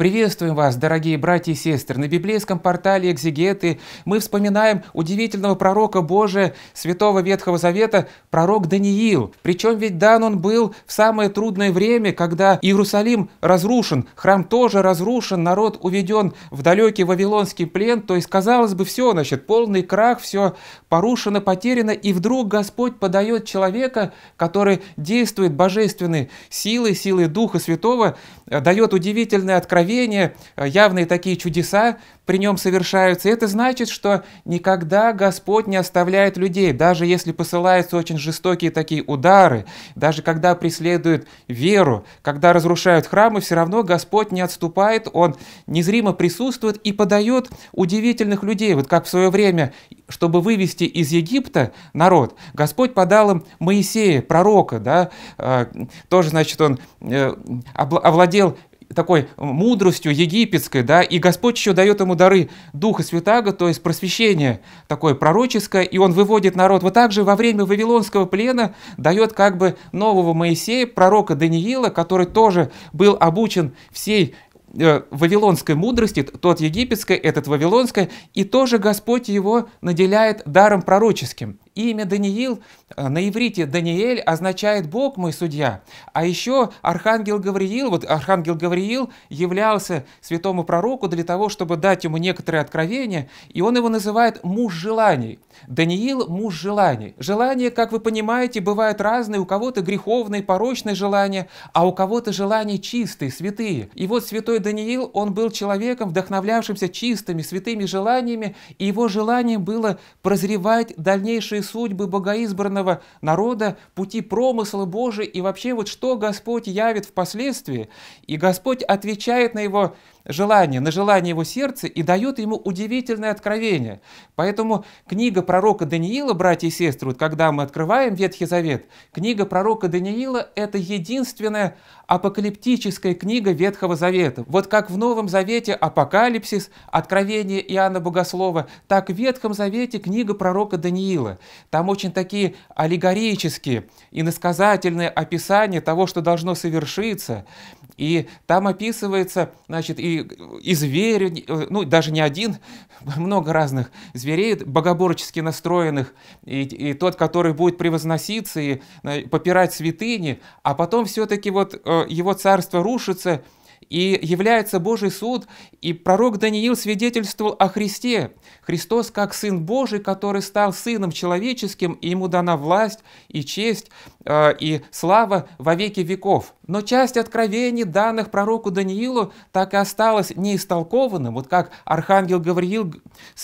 Приветствуем вас, дорогие братья и сестры! На библейском портале «Экзегеты» мы вспоминаем удивительного пророка Божия, святого Ветхого Завета, пророк Даниил. Причем ведь дан он был в самое трудное время, когда Иерусалим разрушен, храм тоже разрушен, народ уведен в далекий Вавилонский плен, то есть, казалось бы, все, значит, полный крах, все порушено, потеряно, и вдруг Господь подает человека, который действует божественной силой, силой Духа Святого, э, дает удивительное откровение, благословения, э, явные такие чудеса при нем совершаются. И это значит, что никогда Господь не оставляет людей, даже если посылаются очень жестокие такие удары, даже когда преследуют веру, когда разрушают храмы, все равно Господь не отступает, Он незримо присутствует и подает удивительных людей. Вот как в свое время, чтобы вывести из Египта народ, Господь подал им Моисея, пророка, да, э, тоже, значит, он э, овладел такой э, мудростью египетской, да, и Господь еще дает ему дары Духа Святаго, то есть просвещение такое пророческое, и он выводит народ. Вот так же во время Вавилонского плена дает как бы нового Моисея, пророка Даниила, который тоже был обучен всей э, вавилонской мудрости, тот египетской, этот вавилонской, и тоже Господь его наделяет даром пророческим. Имя Даниил э, на иврите Даниэль означает «Бог мой судья». А еще архангел Гавриил, вот архангел Гавриил являлся святому пророку для того, чтобы дать ему некоторые откровения, и он его называет «муж желаний». Даниил – муж желаний. Желания, как вы понимаете, бывают разные. У кого-то греховные, порочные желания, а у кого-то желания чистые, святые. И вот святой Даниил, он был человеком, вдохновлявшимся чистыми, святыми желаниями, и его желанием было прозревать дальнейшие высшие судьбы богоизбранного народа, пути промысла Божия и вообще вот что Господь явит впоследствии. И Господь отвечает на его желание, на желание его сердца и дает ему удивительное откровение. Поэтому книга пророка Даниила, братья и сестры, вот когда мы открываем Ветхий Завет, книга пророка Даниила – это единственная апокалиптическая книга Ветхого Завета. Вот как в Новом Завете Апокалипсис, Откровение Иоанна Богослова, так в Ветхом Завете книга пророка Даниила. Там очень такие аллегорические и насказательные описания того, что должно совершиться – и там описывается, значит, и, и звери, ну, даже не один, много разных зверей, богоборчески настроенных, и, и тот, который будет превозноситься и э, попирать святыни, а потом все-таки вот э, его царство рушится, и является Божий суд, и пророк Даниил свидетельствовал о Христе. Христос как Сын Божий, который стал Сыном Человеческим, и Ему дана власть и честь э, и слава во веки веков. Но часть откровений, данных пророку Даниилу, так и осталась неистолкованным. Вот как архангел Гавриил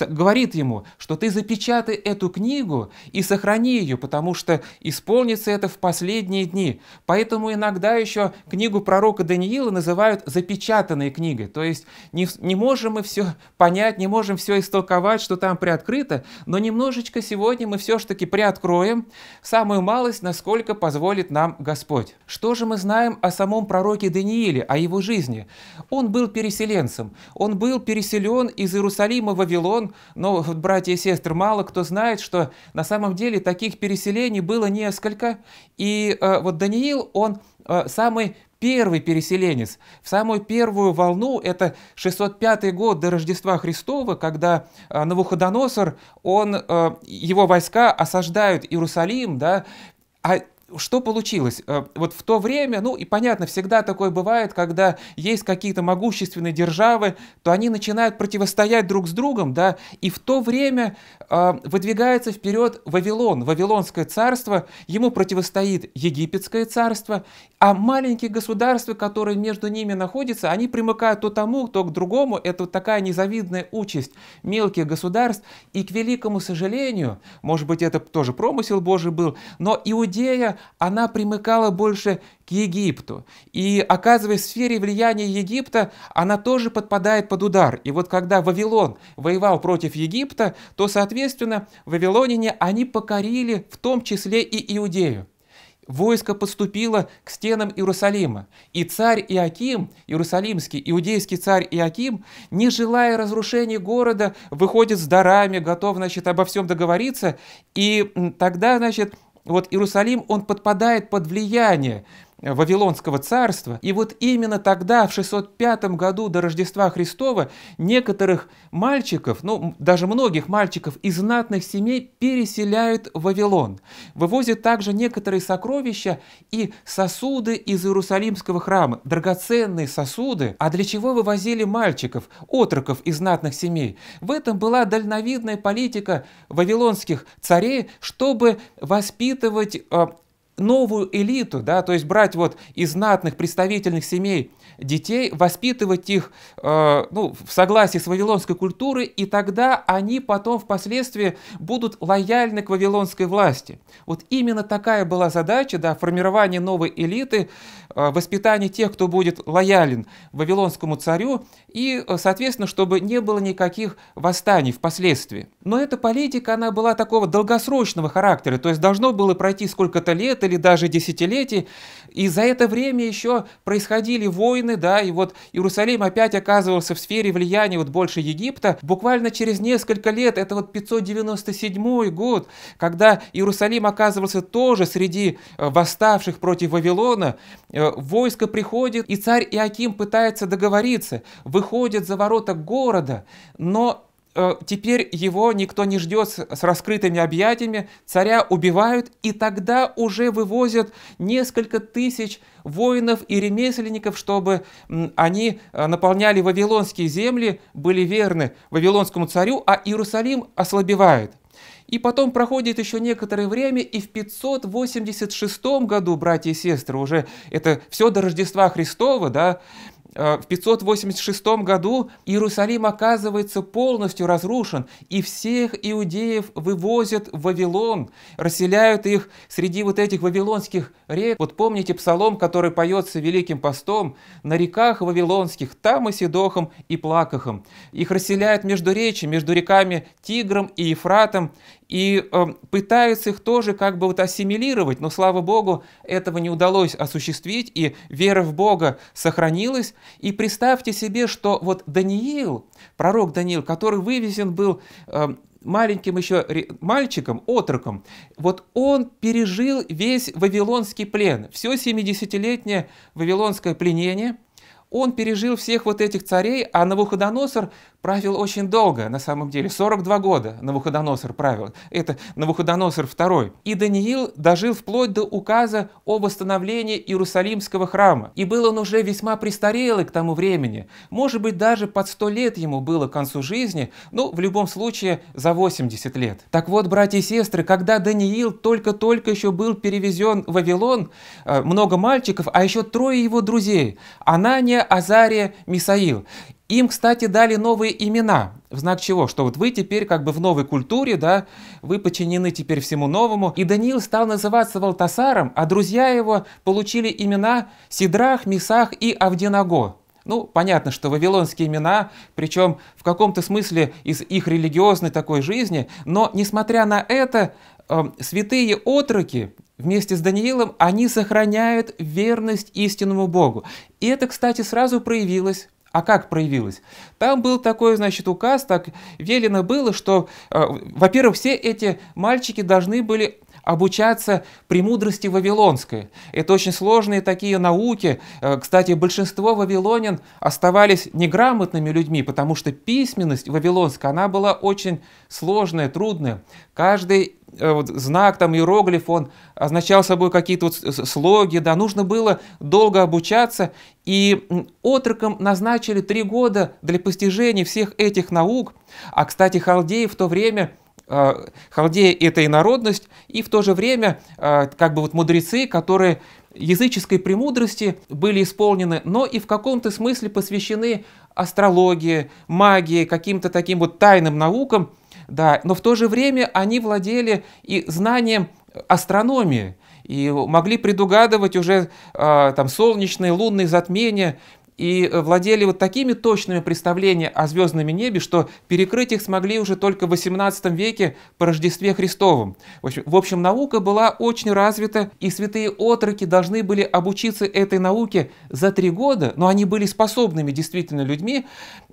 говорит ему, что ты запечатай эту книгу и сохрани ее, потому что исполнится это в последние дни. Поэтому иногда еще книгу пророка Даниила называют запечатанной книгой. То есть не, не можем мы все понять, не можем все истолковать, что там приоткрыто, но немножечко сегодня мы все-таки приоткроем самую малость, насколько позволит нам Господь. Что же мы знаем о самом пророке Данииле, о его жизни? Он был переселенцем, он был переселен из Иерусалима в Вавилон, но, братья и сестры, мало кто знает, что на самом деле таких переселений было несколько, и э, вот Даниил, он э, самый первый переселенец. В самую первую волну, это 605 год до Рождества Христова, когда а, Навуходоносор, он, э, его войска осаждают Иерусалим, да, а что получилось? Э, вот в то время, ну и понятно, всегда такое бывает, когда есть какие-то могущественные державы, то они начинают противостоять друг с другом, да, и в то время э, выдвигается вперед Вавилон, Вавилонское царство, ему противостоит Египетское царство, а маленькие государства, которые между ними находятся, они примыкают то тому, то к другому, это вот такая незавидная участь мелких государств, и к великому сожалению, может быть, это тоже промысел Божий был, но Иудея она примыкала больше к Египту. И оказываясь в сфере влияния Египта, она тоже подпадает под удар. И вот когда Вавилон воевал против Египта, то, соответственно, вавилоняне, они покорили в том числе и Иудею войско поступило к стенам Иерусалима. И царь Иаким, иерусалимский, иудейский царь Иаким, не желая разрушения города, выходит с дарами, готов, значит, обо всем договориться. И тогда, значит, вот Иерусалим, он подпадает под влияние Вавилонского царства. И вот именно тогда, в 605 году до Рождества Христова, некоторых мальчиков, ну даже многих мальчиков из знатных семей переселяют в Вавилон. Вывозят также некоторые сокровища и сосуды из Иерусалимского храма, драгоценные сосуды. А для чего вывозили мальчиков, отроков из знатных семей? В этом была дальновидная политика вавилонских царей, чтобы воспитывать а, новую элиту, да, то есть брать вот из знатных представительных семей детей, воспитывать их э, ну, в согласии с вавилонской культурой, и тогда они потом впоследствии будут лояльны к вавилонской власти. Вот именно такая была задача, да, формирование новой элиты, э, воспитание тех, кто будет лоялен вавилонскому царю, и, э, соответственно, чтобы не было никаких восстаний впоследствии. Но эта политика, она была такого долгосрочного характера, то есть должно было пройти сколько-то лет или даже десятилетий, и за это время еще происходили войны, руины, да, и вот Иерусалим опять оказывался в сфере влияния вот больше Египта. Буквально через несколько лет, это вот 597 год, когда Иерусалим оказывался тоже среди э, восставших против Вавилона, э, войско приходит, и царь Иаким пытается договориться, выходит за ворота города, но Э, теперь его никто не ждет с раскрытыми объятиями, царя убивают, и тогда уже вывозят несколько тысяч воинов и ремесленников, чтобы они э, наполняли вавилонские земли, были верны вавилонскому царю, а Иерусалим ослабевает. И потом проходит еще некоторое время, и в 586 году, братья и сестры, уже это все до Рождества Христова, да, Э, в 586 году Иерусалим оказывается полностью разрушен, и всех иудеев вывозят в Вавилон, расселяют их среди вот этих вавилонских рек. Вот помните псалом, который поется Великим постом, на реках вавилонских, там и седохом и Плакахом. Их расселяют между речи, между реками Тигром и Ефратом, и э, пытаются их тоже как бы вот ассимилировать, но, слава Богу, этого не удалось осуществить, и вера в Бога сохранилась. И представьте себе, что вот Даниил, пророк Даниил, который вывезен был э, маленьким еще мальчиком, отроком, вот он пережил весь вавилонский плен, все 70-летнее вавилонское пленение – он пережил всех вот этих царей, а Навуходоносор правил очень долго, на самом деле, 42 года Навуходоносор правил. Это Навуходоносор II. И Даниил дожил вплоть до указа о восстановлении Иерусалимского храма. И был он уже весьма престарелый к тому времени. Может быть, даже под 100 лет ему было к концу жизни, ну, в любом случае, за 80 лет. Так вот, братья и сестры, когда Даниил только-только еще был перевезен в Вавилон, э, много мальчиков, а еще трое его друзей – Анания, Азария, Мисаил. Им, кстати, дали новые имена, в знак чего, что вот вы теперь как бы в новой культуре, да, вы подчинены теперь всему новому. И Даниил стал называться Валтасаром, а друзья его получили имена Сидрах, Месах и Авденаго. Ну, понятно, что вавилонские имена, причем в каком-то смысле из их религиозной такой жизни, но, несмотря на это, э, святые отроки вместе с Даниилом, они сохраняют верность истинному Богу. И это, кстати, сразу проявилось а как проявилось? Там был такой, значит, указ, так велено было, что, э, во-первых, все эти мальчики должны были обучаться премудрости вавилонской. Это очень сложные такие науки. Э, кстати, большинство вавилонин оставались неграмотными людьми, потому что письменность вавилонская, она была очень сложная, трудная. Каждый Э, вот, знак, там, иероглиф, он означал собой какие-то вот слоги, да, нужно было долго обучаться, и отрокам назначили три года для постижения всех этих наук, а, кстати, халдеи в то время э, халдеи – это и народность, и в то же время э, как бы вот мудрецы, которые языческой премудрости были исполнены, но и в каком-то смысле посвящены астрологии, магии, каким-то таким вот тайным наукам, да, но в то же время они владели и знанием астрономии и могли предугадывать уже э, там солнечные, лунные затмения и э, владели вот такими точными представлениями о звездном небе, что перекрыть их смогли уже только в XVIII веке по Рождестве Христовом. В общем, в общем, наука была очень развита, и святые отроки должны были обучиться этой науке за три года, но они были способными действительно людьми,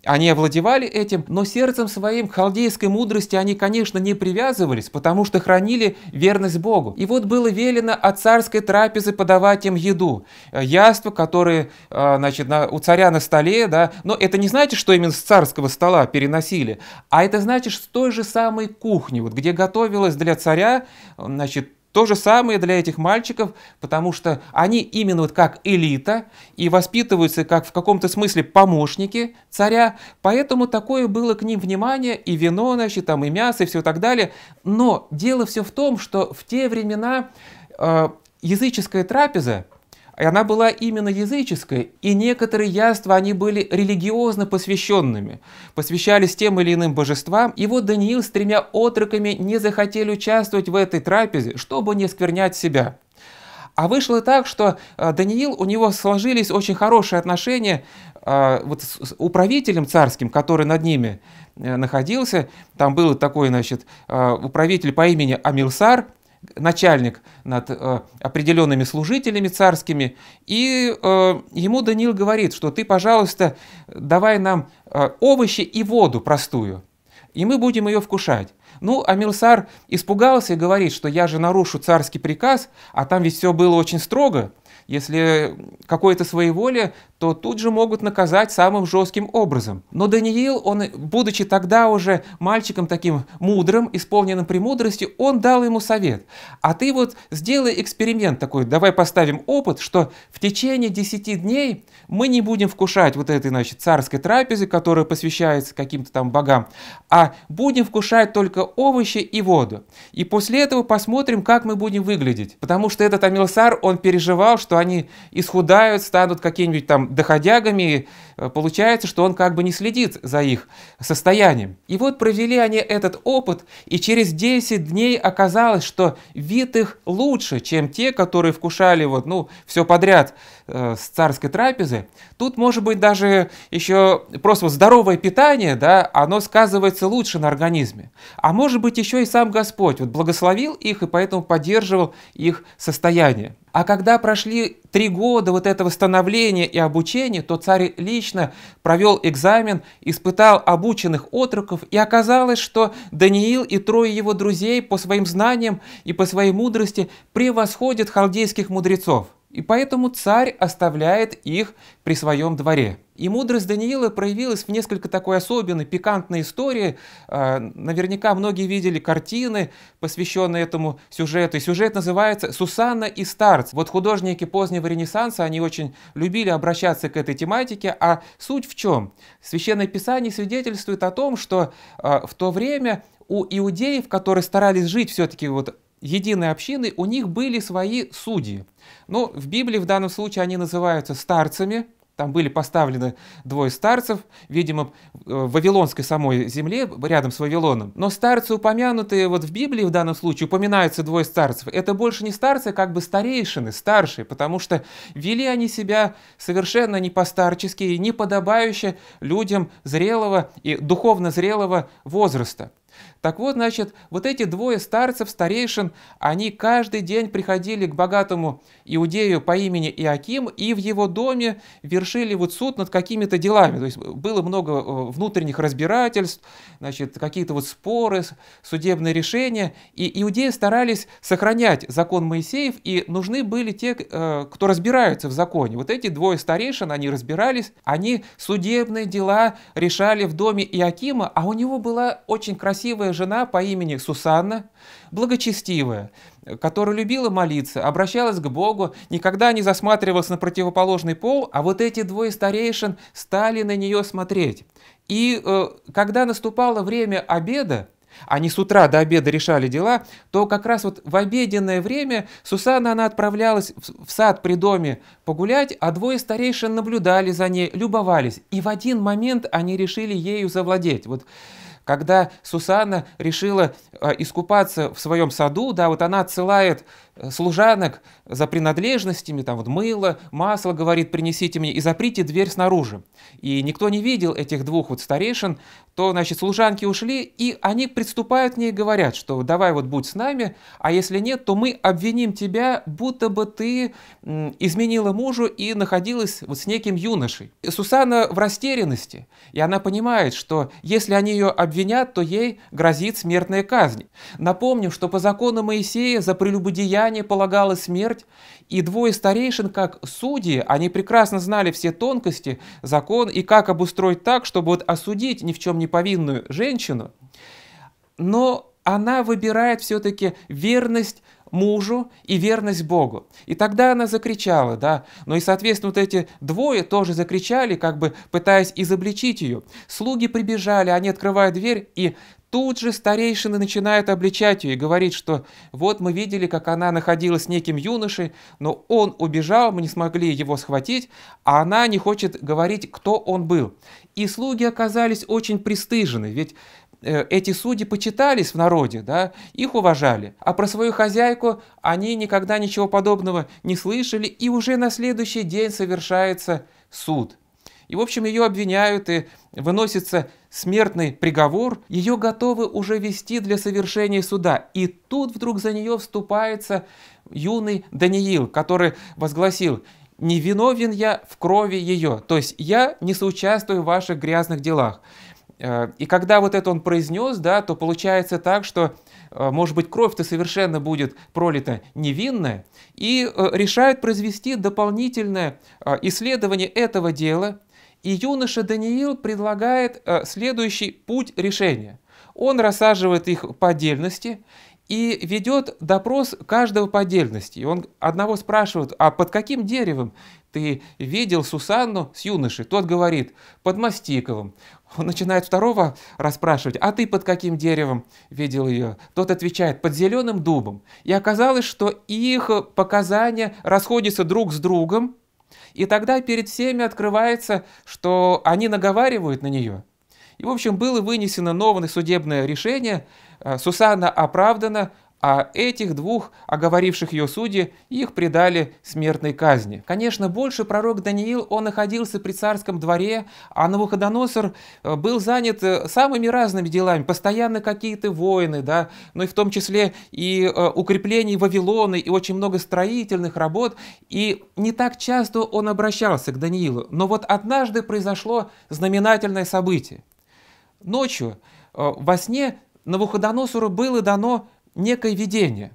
они овладевали этим, но сердцем своим халдейской мудрости они, конечно, не привязывались, потому что хранили верность Богу. И вот было велено от царской трапезы подавать им еду, э, яства, которые, э, значит, на у царя на столе, да, но это не значит, что именно с царского стола переносили, а это значит, с той же самой кухни, вот где готовилось для царя, значит, то же самое для этих мальчиков, потому что они именно вот как элита и воспитываются как в каком-то смысле помощники царя, поэтому такое было к ним внимание, и вино, значит, там и мясо, и все так далее. Но дело все в том, что в те времена э, языческая трапеза, она была именно языческой, и некоторые яства, они были религиозно посвященными, посвящались тем или иным божествам, и вот Даниил с тремя отроками не захотели участвовать в этой трапезе, чтобы не сквернять себя. А вышло так, что э, Даниил, у него сложились очень хорошие отношения э, вот с управителем царским, который над ними э, находился. Там был такой, значит, управитель по имени Амилсар – начальник над э, определенными служителями царскими, и э, ему Даниил говорит, что ты, пожалуйста, давай нам э, овощи и воду простую, и мы будем ее вкушать. Ну, а Милсар испугался и говорит, что я же нарушу царский приказ, а там ведь все было очень строго. Если какое-то своеволие, то тут же могут наказать самым жестким образом. Но Даниил, он, будучи тогда уже мальчиком таким мудрым, исполненным премудрости, он дал ему совет. А ты вот сделай эксперимент такой, давай поставим опыт, что в течение 10 дней мы не будем вкушать вот этой, значит, царской трапезы, которая посвящается каким-то там богам, а будем вкушать только овощи и воду. И после этого посмотрим, как мы будем выглядеть. Потому что этот Амилсар, он переживал, что они исхудают, станут какие-нибудь там доходягами Э, получается, что он как бы не следит за их состоянием. И вот провели они этот опыт, и через 10 дней оказалось, что вид их лучше, чем те, которые вкушали вот, ну, все подряд э, с царской трапезы. Тут, может быть, даже еще просто вот здоровое питание, да, оно сказывается лучше на организме. А может быть, еще и сам Господь вот благословил их и поэтому поддерживал их состояние. А когда прошли три года вот этого становления и обучения, то царь Лич отлично, провел экзамен, испытал обученных отроков, и оказалось, что Даниил и трое его друзей по своим знаниям и по своей мудрости превосходят халдейских мудрецов. И поэтому царь оставляет их при своем дворе. И мудрость Даниила проявилась в несколько такой особенной, пикантной истории. А, наверняка многие видели картины, посвященные этому сюжету. И сюжет называется «Сусанна и старц». Вот художники позднего Ренессанса, они очень любили обращаться к этой тематике. А суть в чем? Священное Писание свидетельствует о том, что а, в то время у иудеев, которые старались жить все-таки вот единой общины, у них были свои судьи. Но ну, в Библии в данном случае они называются старцами, там были поставлены двое старцев, видимо, э, в Вавилонской самой земле, рядом с Вавилоном. Но старцы, упомянутые вот в Библии в данном случае, упоминаются двое старцев. Это больше не старцы, а как бы старейшины, старшие, потому что вели они себя совершенно не по старчески и не подобающе людям зрелого и духовно зрелого возраста. Так вот, значит, вот эти двое старцев, старейшин, они каждый день приходили к богатому иудею по имени Иаким и в его доме вершили вот суд над какими-то делами. То есть э, было много э, внутренних разбирательств, значит, какие-то вот споры, судебные решения. И иудеи старались сохранять закон Моисеев, и нужны были те, э, кто разбираются в законе. Вот эти двое старейшин, они разбирались, они судебные дела решали в доме Иакима, а у него была очень красивая жена по имени Сусанна, благочестивая, которая любила молиться, обращалась к Богу, никогда не засматривалась на противоположный пол, а вот эти двое старейшин стали на нее смотреть. И э, когда наступало время обеда, они с утра до обеда решали дела, то как раз вот в обеденное время Сусанна она отправлялась в сад при доме погулять, а двое старейшин наблюдали за ней, любовались. И в один момент они решили ею завладеть. Вот когда Сусанна решила э, искупаться в своем саду, да, вот она отсылает служанок за принадлежностями, там вот мыло, масло, говорит, принесите мне, и заприте дверь снаружи. И никто не видел этих двух вот старейшин, то, значит, служанки ушли, и они приступают к ней и говорят, что давай вот будь с нами, а если нет, то мы обвиним тебя, будто бы ты изменила мужу и находилась вот с неким юношей. Сусана в растерянности, и она понимает, что если они ее обвинят, то ей грозит смертная казнь. Напомню, что по закону Моисея за прелюбодеяние крестьяне полагала смерть, и двое старейшин, как судьи, они прекрасно знали все тонкости, закон и как обустроить так, чтобы вот осудить ни в чем не повинную женщину. Но она выбирает все-таки верность мужу и верность Богу. И тогда она закричала, да, Но ну и, соответственно, вот эти двое тоже закричали, как бы пытаясь изобличить ее. Слуги прибежали, они открывают дверь, и тут же старейшины начинают обличать ее и говорить, что вот мы видели, как она находилась с неким юношей, но он убежал, мы не смогли его схватить, а она не хочет говорить, кто он был. И слуги оказались очень пристыжены, ведь Э, эти судьи почитались в народе, да, их уважали. А про свою хозяйку они никогда ничего подобного не слышали, и уже на следующий день совершается суд. И, в общем, ее обвиняют и выносится смертный приговор. Ее готовы уже вести для совершения суда. И тут вдруг за нее вступается юный Даниил, который возгласил "Невиновен я в крови ее, то есть я не соучаствую в ваших грязных делах». Э, и когда вот это он произнес, да, то получается так, что, э, может быть, кровь-то совершенно будет пролита невинная, и э, решают произвести дополнительное исследование этого дела, и юноша Даниил предлагает следующий путь решения. Он рассаживает их по отдельности и ведет допрос каждого по отдельности. И он одного спрашивает, а под каким деревом ты видел Сусанну с юношей? Тот говорит, под мастиковым. Он начинает второго расспрашивать, а ты под каким деревом видел ее? Тот отвечает, под зеленым дубом. И оказалось, что их показания расходятся друг с другом, и тогда перед всеми открывается, что они наговаривают на нее – и, в общем, было вынесено новое судебное решение, э, Сусанна оправдана, а этих двух, оговоривших ее судьи, их предали смертной казни. Конечно, больше пророк Даниил, он находился при царском дворе, а Навуходоносор э, был занят э, самыми разными делами, постоянно какие-то войны, да, ну и в том числе и укрепление Вавилона, и очень много строительных работ, и не так часто он обращался к Даниилу. Но вот однажды произошло знаменательное событие ночью э, во сне Навуходоносору было дано некое видение.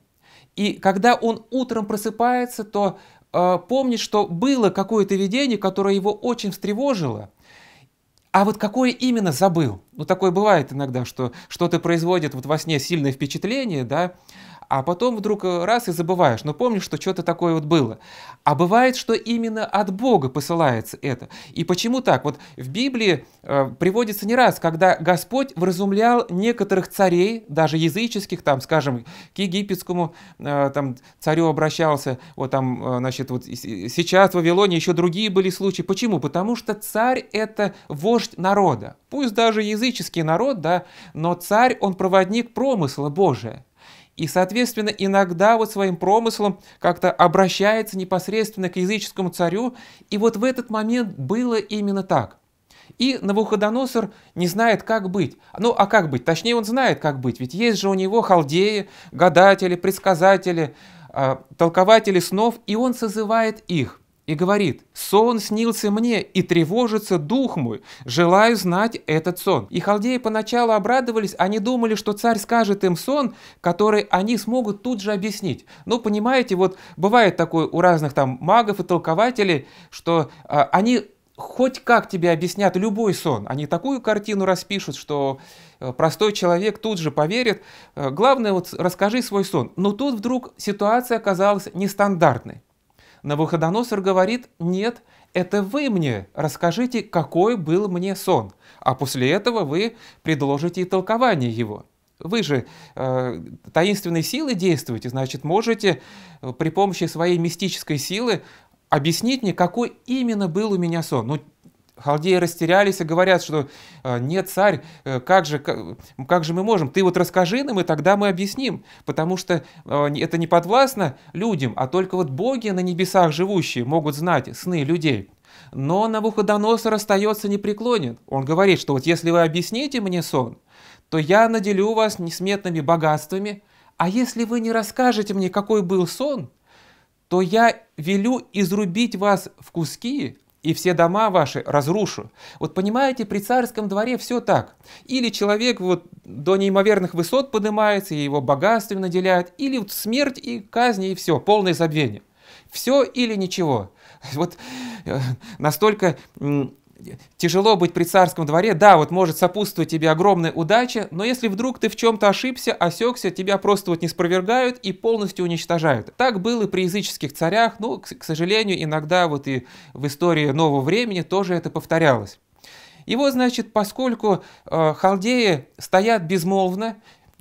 И когда он утром просыпается, то э, помнит, что было какое-то видение, которое его очень встревожило. А вот какое именно забыл. Ну, такое бывает иногда, что что-то производит вот во сне сильное впечатление, да, а потом вдруг э, раз и забываешь, но помнишь, что что-то такое вот было. А бывает, что именно от Бога посылается это. И почему так? Вот в Библии э, приводится не раз, когда Господь вразумлял некоторых царей, даже языческих, там, скажем, к египетскому э, там, царю обращался, вот там, э, значит, вот э, сейчас в Вавилоне еще другие были случаи. Почему? Потому что царь — это вождь народа. Пусть даже языческий народ, да, но царь, он проводник промысла Божия. И, соответственно, иногда вот своим промыслом как-то обращается непосредственно к языческому царю. И вот в этот момент было именно так. И Навуходоносор не знает, как быть. Ну, а как быть? Точнее, он знает, как быть. Ведь есть же у него халдеи, гадатели, предсказатели, а, толкователи снов, и он созывает их – и говорит, «Сон снился мне, и тревожится дух мой, желаю знать этот сон». И халдеи поначалу обрадовались, они думали, что царь скажет им сон, который они смогут тут же объяснить. Ну, понимаете, вот бывает такое у разных там магов и толкователей, что а, они хоть как тебе объяснят любой сон, они такую картину распишут, что э, простой человек тут же поверит. Э, главное, вот расскажи свой сон. Но тут вдруг ситуация оказалась нестандартной. Навуходоносор говорит, нет, это вы мне расскажите, какой был мне сон, а после этого вы предложите и толкование его. Вы же э, таинственной силы действуете, значит, можете э, при помощи своей мистической силы объяснить мне, какой именно был у меня сон. Ну, Халдеи растерялись и говорят, что «Э, нет, царь, э, как же, как, как же мы можем? Ты вот расскажи нам, и тогда мы объясним, потому что э, это не подвластно людям, а только вот боги на небесах живущие могут знать сны людей. Но Навуходоносор остается непреклонен. Он говорит, что вот если вы объясните мне сон, то я наделю вас несметными богатствами, а если вы не расскажете мне, какой был сон, то я велю изрубить вас в куски, и все дома ваши разрушу. Вот понимаете, при царском дворе все так. Или человек вот до неимоверных высот поднимается, и его богатством наделяют, или вот смерть и казни, и все, полное забвение. Все или ничего. Вот э, настолько тяжело быть при царском дворе, да, вот может сопутствовать тебе огромная удача, но если вдруг ты в чем-то ошибся, осекся, тебя просто вот не спровергают и полностью уничтожают. Так было и при языческих царях, ну, к, к сожалению, иногда вот и в истории нового времени тоже это повторялось. И вот, значит, поскольку э, халдеи стоят безмолвно,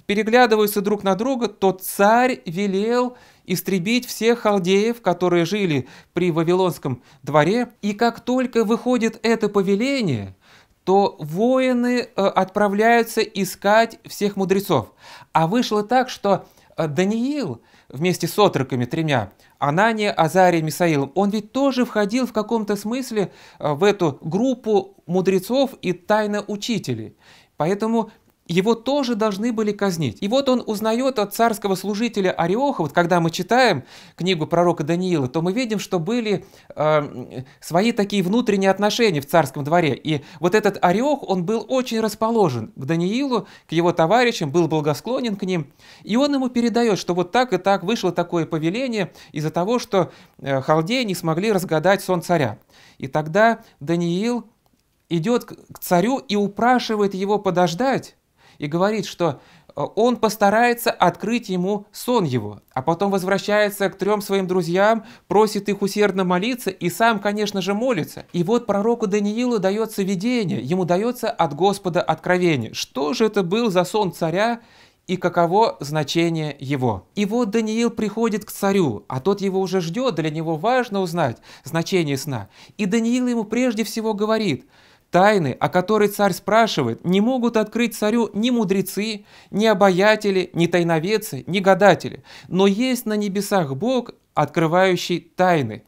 переглядываются друг на друга, то царь велел истребить всех халдеев, которые жили при Вавилонском дворе, и как только выходит это повеление, то воины э, отправляются искать всех мудрецов. А вышло так, что э, Даниил вместе с отроками тремя, Анания, Азария, Мисаилом, он ведь тоже входил в каком-то смысле э, в эту группу мудрецов и тайно учителей. Поэтому его тоже должны были казнить. И вот он узнает от царского служителя Ариоха, вот когда мы читаем книгу пророка Даниила, то мы видим, что были э, свои такие внутренние отношения в царском дворе. И вот этот Ариох, он был очень расположен к Даниилу, к его товарищам, был благосклонен к ним. И он ему передает, что вот так и так вышло такое повеление из-за того, что э, халдеи не смогли разгадать сон царя. И тогда Даниил идет к царю и упрашивает его подождать, и говорит, что э, он постарается открыть ему сон его, а потом возвращается к трем своим друзьям, просит их усердно молиться и сам, конечно же, молится. И вот пророку Даниилу дается видение, ему дается от Господа откровение. Что же это был за сон царя и каково значение его. И вот Даниил приходит к царю, а тот его уже ждет, для него важно узнать значение сна. И Даниил ему прежде всего говорит – Тайны, о которой царь спрашивает, не могут открыть царю ни мудрецы, ни обаятели, ни тайноведцы, ни гадатели. Но есть на небесах Бог, открывающий тайны.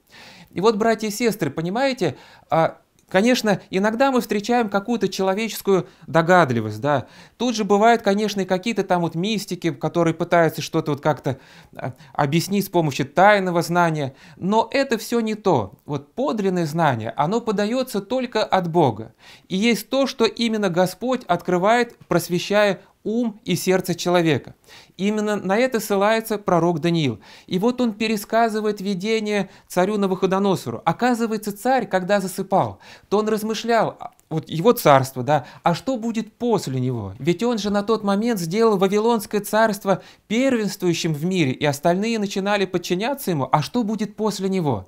И вот, братья и сестры, понимаете, а Конечно, иногда мы встречаем какую-то человеческую догадливость, да. Тут же бывают, конечно, и какие-то там вот мистики, которые пытаются что-то вот как-то а, объяснить с помощью тайного знания. Но это все не то. Вот подлинное знание, оно подается только от Бога. И есть то, что именно Господь открывает, просвещая ум и сердце человека. Именно на это ссылается пророк Даниил. И вот он пересказывает видение царю Навуходоносору. Оказывается, царь, когда засыпал, то он размышлял, а, вот его царство, да, а что будет после него? Ведь он же на тот момент сделал Вавилонское царство первенствующим в мире, и остальные начинали подчиняться ему, а что будет после него?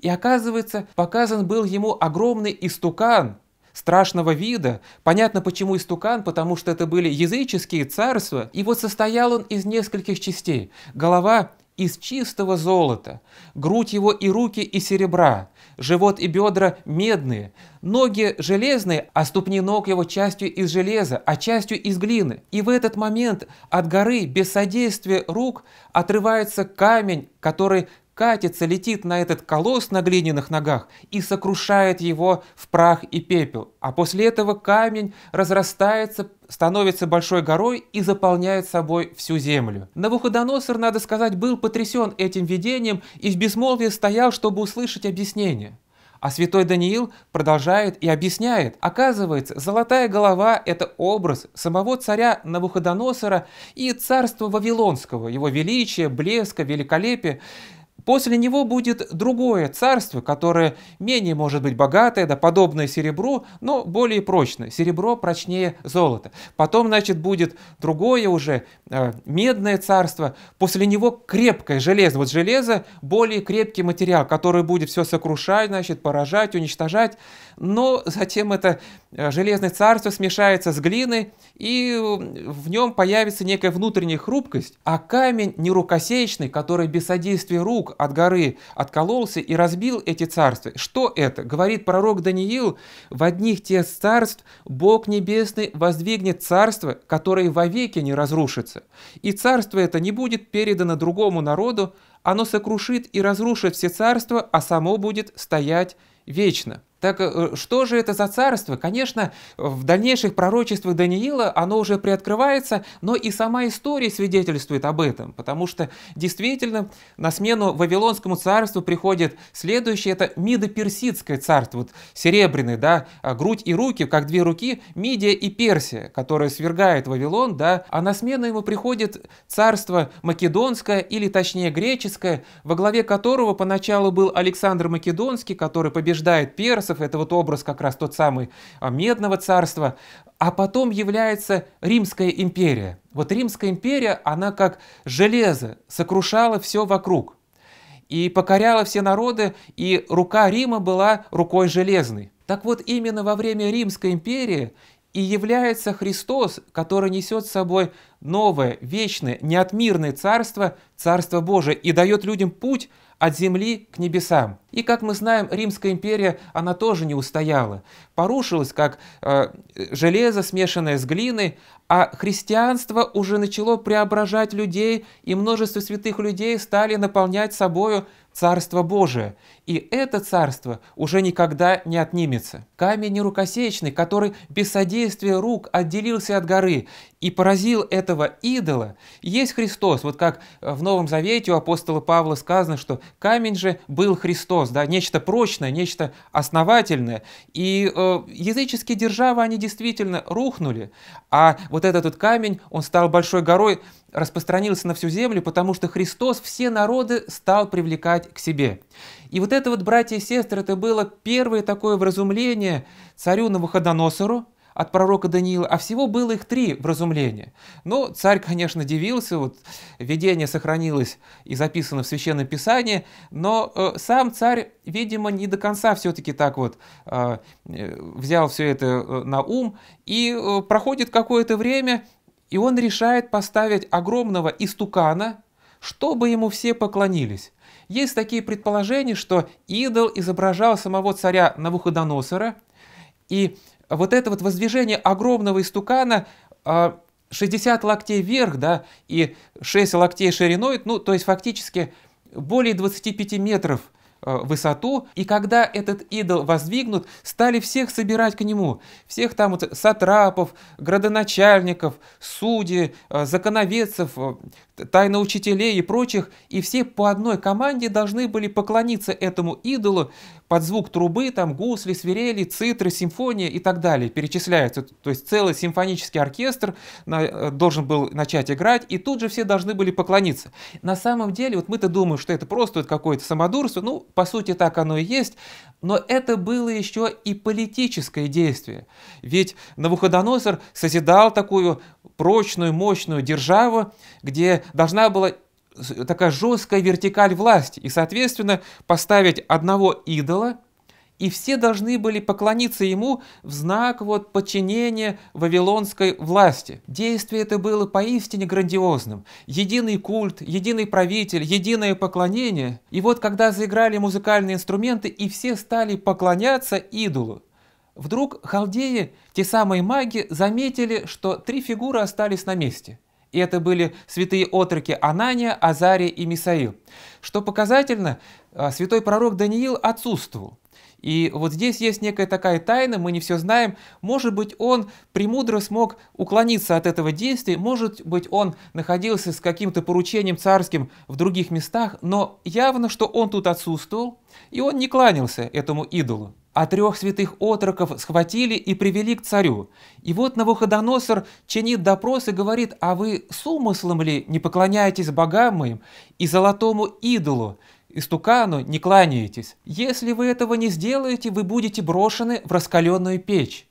И оказывается, показан был ему огромный истукан, страшного вида. Понятно, почему истукан, потому что это были языческие царства. И вот состоял он из нескольких частей. Голова из чистого золота, грудь его и руки и серебра, живот и бедра медные, ноги железные, а ступни ног его частью из железа, а частью из глины. И в этот момент от горы без содействия рук отрывается камень, который катится, летит на этот колосс на глиняных ногах и сокрушает его в прах и пепел. А после этого камень разрастается, становится большой горой и заполняет собой всю землю. Навуходоносор, надо сказать, был потрясен этим видением и в безмолвии стоял, чтобы услышать объяснение. А святой Даниил продолжает и объясняет. Оказывается, золотая голова – это образ самого царя Навуходоносора и царства Вавилонского, его величия, блеска, великолепия. После него будет другое царство, которое менее может быть богатое, да подобное серебру, но более прочное. Серебро прочнее золота. Потом, значит, будет другое уже э, медное царство. После него крепкое железо. Вот железо более крепкий материал, который будет все сокрушать, значит, поражать, уничтожать. Но затем это э, железное царство смешается с глиной, и в нем появится некая внутренняя хрупкость. А камень нерукосечный, который без содействия рук, от горы откололся и разбил эти царства. Что это? Говорит пророк Даниил, в одних тех царств Бог Небесный воздвигнет царство, которое вовеки не разрушится. И царство это не будет передано другому народу, оно сокрушит и разрушит все царства, а само будет стоять вечно. Так э, что же это за царство? Конечно, в дальнейших пророчествах Даниила оно уже приоткрывается, но и сама история свидетельствует об этом, потому что действительно на смену Вавилонскому царству приходит следующее, это Мидо-Персидское царство, вот серебряный, да, а грудь и руки, как две руки, Мидия и Персия, которая свергает Вавилон, да, а на смену ему приходит царство Македонское, или точнее греческое, во главе которого поначалу был Александр Македонский, который побеждает персов, царств, это вот образ как раз тот самый а, Медного царства, а потом является Римская империя. Вот Римская империя, она как железо сокрушала все вокруг и покоряла все народы, и рука Рима была рукой железной. Так вот, именно во время Римской империи и является Христос, который несет с собой новое, вечное, неотмирное царство, царство Божие, и дает людям путь от земли к небесам. И, как мы знаем, Римская империя, она тоже не устояла. Порушилась, как э, железо, смешанное с глиной, а христианство уже начало преображать людей, и множество святых людей стали наполнять собою Царство Божие. И это царство уже никогда не отнимется. Камень рукосечный, который без содействия рук отделился от горы и поразил этого идола, есть Христос. Вот как в Новом Завете у апостола Павла сказано, что камень же был Христос вопрос, да, нечто прочное, нечто основательное. И э, языческие державы, они действительно рухнули, а вот этот вот камень, он стал большой горой, распространился на всю землю, потому что Христос все народы стал привлекать к себе. И вот это вот, братья и сестры, это было первое такое вразумление царю Навуходоносору, от пророка Даниила, а всего было их три вразумления. Но ну, царь, конечно, дивился, вот видение сохранилось и записано в Священном Писании, но э, сам царь, видимо, не до конца все-таки так вот э, э взял все это э, на ум, и э, проходит какое-то время, и он решает поставить огромного истукана, чтобы ему все поклонились. Есть такие предположения, что идол изображал самого царя Навуходоносора, и а вот это вот воздвижение огромного истукана 60 а, локтей вверх, да, и 6 локтей шириной, ну, то есть фактически более 25 метров а, высоту, и когда этот идол воздвигнут, стали всех собирать к нему, всех там вот сатрапов, градоначальников, судей, законоведцев, тайна учителей и прочих, и все по одной команде должны были поклониться этому идолу под звук трубы, там гусли, свирели, цитры, симфония и так далее. Перечисляется, то есть целый симфонический оркестр э, должен был начать играть, и тут же все должны были поклониться. На самом деле, вот мы-то думаем, что это просто вот какое-то самодурство, ну, по сути, так оно и есть, но это было еще и политическое действие. Ведь Навуходоносор созидал такую прочную, мощную державу, где должна была такая жесткая вертикаль власти. И, соответственно, поставить одного идола, и все должны были поклониться ему в знак вот, подчинения вавилонской власти. Действие это было поистине грандиозным. Единый культ, единый правитель, единое поклонение. И вот когда заиграли музыкальные инструменты, и все стали поклоняться идолу, Вдруг халдеи, те самые маги, заметили, что три фигуры остались на месте. И это были святые отроки Анания, Азария и Мисаил. Что показательно, а, святой пророк Даниил отсутствовал. И вот здесь есть некая такая тайна, мы не все знаем. Может быть, он премудро смог уклониться от этого действия, может быть, он находился с каким-то поручением царским в других местах, но явно, что он тут отсутствовал, и он не кланялся этому идолу а трех святых отроков схватили и привели к царю. И вот Навуходоносор чинит допрос и говорит, а вы с умыслом ли не поклоняетесь богам моим и золотому идолу, Истукану не кланяетесь. Если вы этого не сделаете, вы будете брошены в раскаленную печь.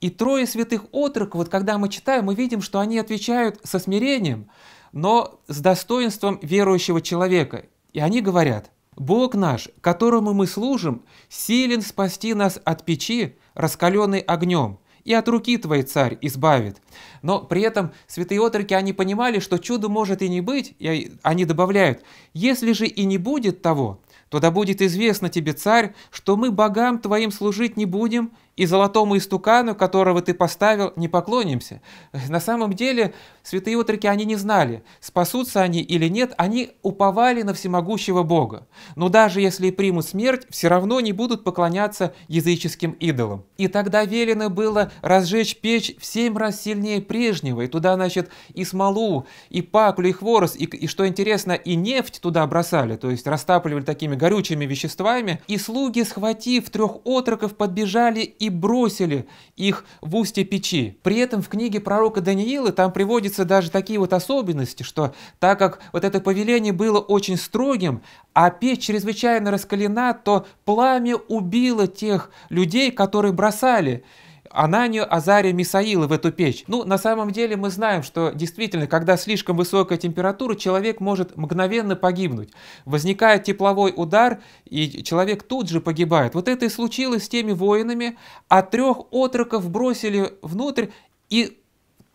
И трое святых отрок, вот когда мы читаем, мы видим, что они отвечают со смирением, но с достоинством верующего человека. И они говорят, «Бог наш, которому мы служим, силен спасти нас от печи, раскаленной огнем, и от руки твой царь избавит. Но при этом святые отроки, они понимали, что чудо может и не быть, и они добавляют, если же и не будет того, то да будет известно тебе, царь, что мы богам твоим служить не будем и золотому истукану, которого ты поставил, не поклонимся. На самом деле, святые отроки, они не знали, спасутся они или нет, они уповали на всемогущего Бога. Но даже если и примут смерть, все равно не будут поклоняться языческим идолам. И тогда велено было разжечь печь в семь раз сильнее прежнего, и туда, значит, и смолу, и паклю, и хворост, и, и что интересно, и нефть туда бросали, то есть растапливали такими горючими веществами, и слуги, схватив трех отроков, подбежали и бросили их в устье печи. При этом в книге пророка Даниила там приводятся даже такие вот особенности, что так как вот это повеление было очень строгим, а печь чрезвычайно раскалена, то пламя убило тех людей, которые бросали Ананию, Азария, Мисаила в эту печь. Ну, на самом деле мы знаем, что действительно, когда слишком высокая температура, человек может мгновенно погибнуть. Возникает тепловой удар, и человек тут же погибает. Вот это и случилось с теми воинами, а трех отроков бросили внутрь, и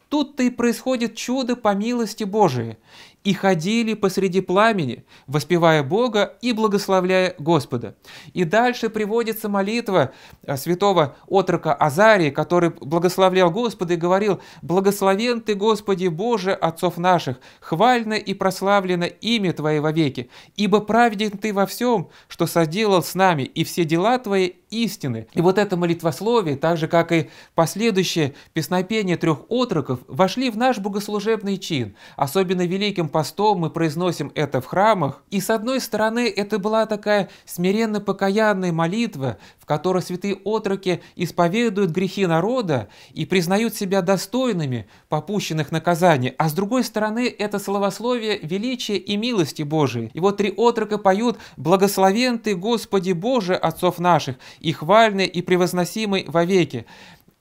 тут-то и происходит чудо по милости Божией и ходили посреди пламени, воспевая Бога и благословляя Господа. И дальше приводится молитва э, святого отрока Азарии, который благословлял Господа и говорил, «Благословен Ты, Господи Боже, отцов наших, хвально и прославлено имя Твое вовеки, ибо праведен Ты во всем, что соделал с нами, и все дела Твои истины. И вот это молитвословие, так же как и последующее песнопение трех отроков, вошли в наш богослужебный чин. Особенно Великим постом мы произносим это в храмах. И с одной стороны, это была такая смиренно покаянная молитва, в которой святые отроки исповедуют грехи народа и признают себя достойными попущенных наказаний. А с другой стороны, это словословие величия и милости Божией. И вот три отрока поют «Благословен Ты, Господи Боже, отцов наших, и хвальны, и превозносимы вовеки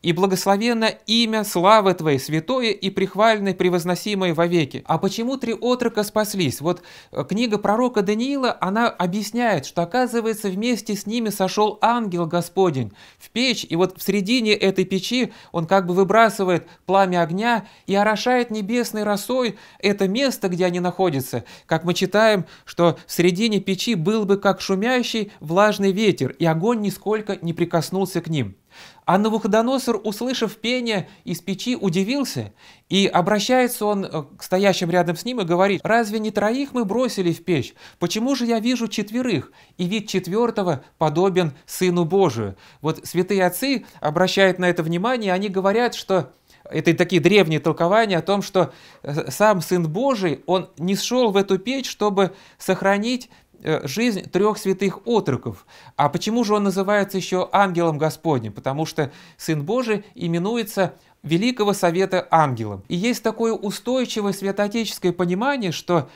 и благословенно имя славы Твоей, святое и прихвальное, превозносимое вовеки. А почему три отрока спаслись? Вот э, книга пророка Даниила, она объясняет, что, оказывается, вместе с ними сошел ангел Господень в печь, и вот в середине этой печи он как бы выбрасывает пламя огня и орошает небесной росой это место, где они находятся. Как мы читаем, что в середине печи был бы как шумящий влажный ветер, и огонь нисколько не прикоснулся к ним. А Навуходоносор, услышав пение из печи, удивился, и обращается он э, к стоящим рядом с ним и говорит, «Разве не троих мы бросили в печь? Почему же я вижу четверых? И вид четвертого подобен Сыну Божию». Вот святые отцы обращают на это внимание, они говорят, что это такие древние толкования о том, что э, сам Сын Божий, он не шел в эту печь, чтобы сохранить Э, жизнь трех святых отроков. А почему же он называется еще ангелом Господним? Потому что Сын Божий именуется Великого Совета Ангелом. И есть такое устойчивое святоотеческое понимание, что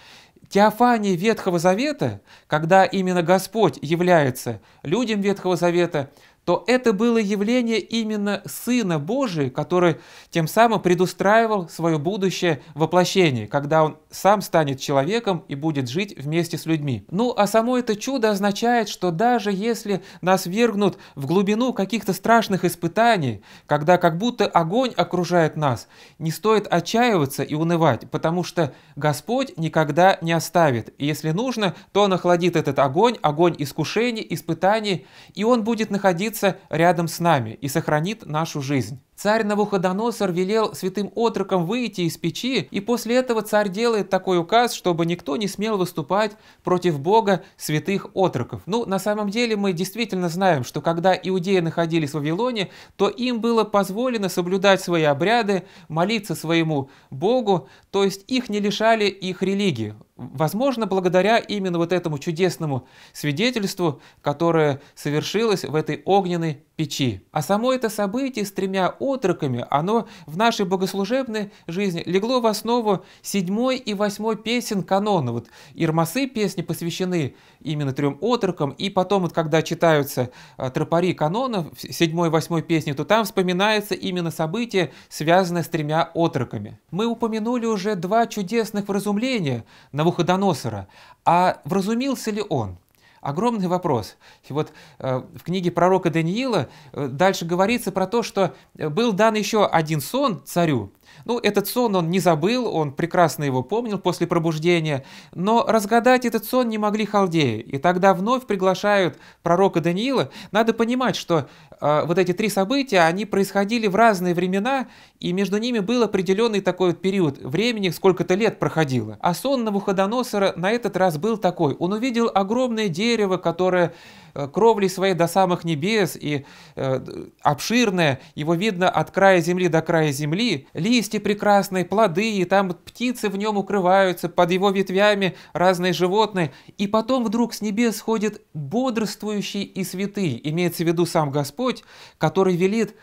Теофании Ветхого Завета, когда именно Господь является людям Ветхого Завета, то это было явление именно Сына Божия, который тем самым предустраивал свое будущее воплощение, когда он сам станет человеком и будет жить вместе с людьми. Ну а само это чудо означает, что даже если нас вергнут в глубину каких-то страшных испытаний, когда как будто огонь окружает нас, не стоит отчаиваться и унывать, потому что Господь никогда не оставит. И если нужно, то Он охладит этот огонь, огонь искушений, испытаний, и Он будет находиться рядом с нами и сохранит нашу жизнь. Царь Навуходоносор велел святым отрокам выйти из печи, и после этого царь делает такой указ, чтобы никто не смел выступать против Бога святых отроков. Ну, на самом деле мы действительно знаем, что когда иудеи находились в Вавилоне, то им было позволено соблюдать свои обряды, молиться своему Богу, то есть их не лишали их религии. Возможно, благодаря именно вот этому чудесному свидетельству, которое совершилось в этой огненной печи. А само это событие с тремя отроками, оно в нашей богослужебной жизни легло в основу седьмой и восьмой песен канона. Вот Ирмасы песни посвящены именно трем отрокам. И потом, вот, когда читаются э, тропари канонов седьмой восьмой песни, то там вспоминается именно событие, связанное с тремя отроками. Мы упомянули уже два чудесных вразумления Навуходоносора. А вразумился ли он? огромный вопрос. И вот э, в книге пророка Даниила э, дальше говорится про то, что э, был дан еще один сон царю, ну, этот сон он не забыл, он прекрасно его помнил после пробуждения, но разгадать этот сон не могли халдеи. И тогда вновь приглашают пророка Даниила. Надо понимать, что э, вот эти три события, они происходили в разные времена, и между ними был определенный такой вот период времени, сколько-то лет проходило. А сон Навуходоносора на этот раз был такой. Он увидел огромное дерево, которое Э, кровли своей до самых небес, и э, обширное, его видно от края земли до края земли, листья прекрасные, плоды, и там птицы в нем укрываются, под его ветвями разные животные, и потом вдруг с небес сходит бодрствующий и святый, имеется в виду сам Господь, который велит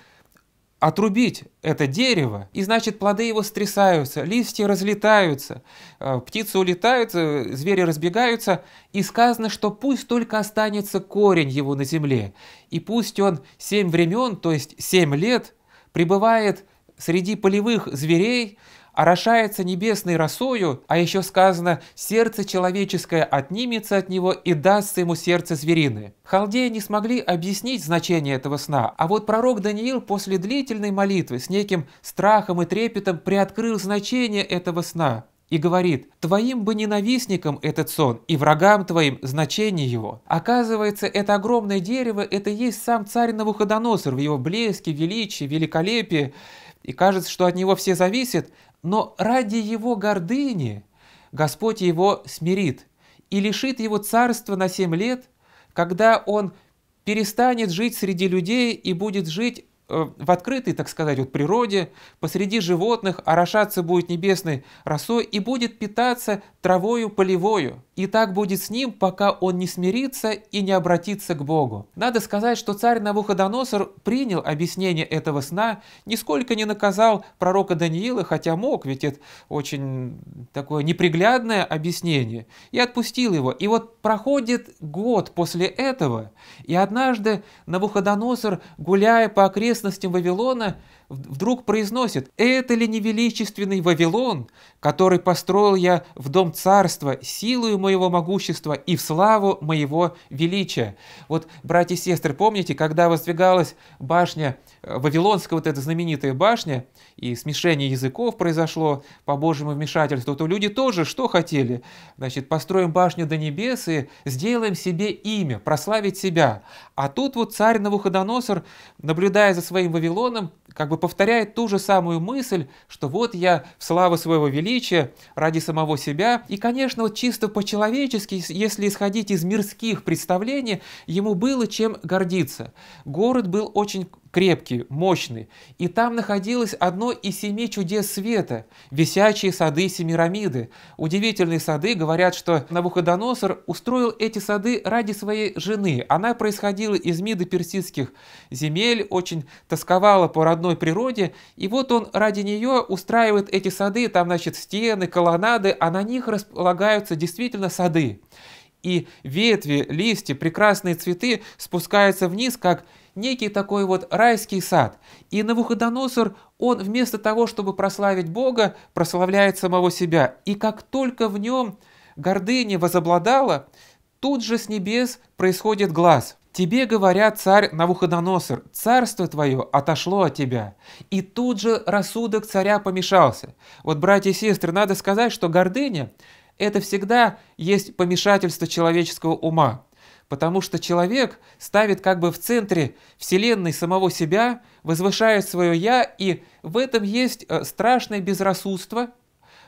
отрубить это дерево, и значит плоды его стрясаются, листья разлетаются, э, птицы улетают, э, звери разбегаются, и сказано, что пусть только останется корень его на земле, и пусть он семь времен, то есть семь лет, пребывает среди полевых зверей, орошается небесной росою, а еще сказано «сердце человеческое отнимется от него и даст ему сердце звериное». Халдеи не смогли объяснить значение этого сна, а вот пророк Даниил после длительной молитвы с неким страхом и трепетом приоткрыл значение этого сна и говорит, «Твоим бы ненавистникам этот сон, и врагам твоим значение его». Оказывается, это огромное дерево – это есть сам царь Навуходоносор в его блеске, величии, великолепии и кажется, что от него все зависит, но ради его гордыни Господь его смирит и лишит его царства на семь лет, когда он перестанет жить среди людей и будет жить э, в открытой, так сказать, вот природе, посреди животных, орошаться будет небесной росой и будет питаться травою полевою. И так будет с ним, пока он не смирится и не обратится к Богу. Надо сказать, что царь Навуходоносор принял объяснение этого сна, нисколько не наказал пророка Даниила, хотя мог, ведь это очень такое неприглядное объяснение, и отпустил его. И вот проходит год после этого, и однажды Навуходоносор, гуляя по окрестностям Вавилона, вдруг произносит «Это ли не величественный Вавилон, который построил я в дом царства силою моего могущества и в славу моего величия?» Вот, братья и сестры, помните, когда воздвигалась башня, э, Вавилонская вот эта знаменитая башня, и смешение языков произошло по Божьему вмешательству, то люди тоже что хотели? Значит, построим башню до небес и сделаем себе имя, прославить себя. А тут вот царь Навуходоносор, наблюдая за своим Вавилоном, как бы повторяет ту же самую мысль, что вот я в славу своего величия ради самого себя. И, конечно, вот чисто по-человечески, если исходить из мирских представлений, ему было чем гордиться. Город был очень крепкий, мощный, и там находилось одно из семи чудес света – висячие сады Семирамиды. Удивительные сады, говорят, что Навуходоносор устроил эти сады ради своей жены. Она происходила из Миды персидских земель, очень тосковала по родной природе, и вот он ради нее устраивает эти сады, там, значит, стены, колоннады, а на них располагаются действительно сады. И ветви, листья, прекрасные цветы спускаются вниз, как некий такой вот райский сад. И Навуходоносор, он вместо того, чтобы прославить Бога, прославляет самого себя. И как только в нем гордыня возобладала, тут же с небес происходит глаз. Тебе говорят, царь Навуходоносор, царство твое отошло от тебя. И тут же рассудок царя помешался. Вот, братья и сестры, надо сказать, что гордыня – это всегда есть помешательство человеческого ума потому что человек ставит как бы в центре Вселенной самого себя, возвышает свое «я», и в этом есть э, страшное безрассудство –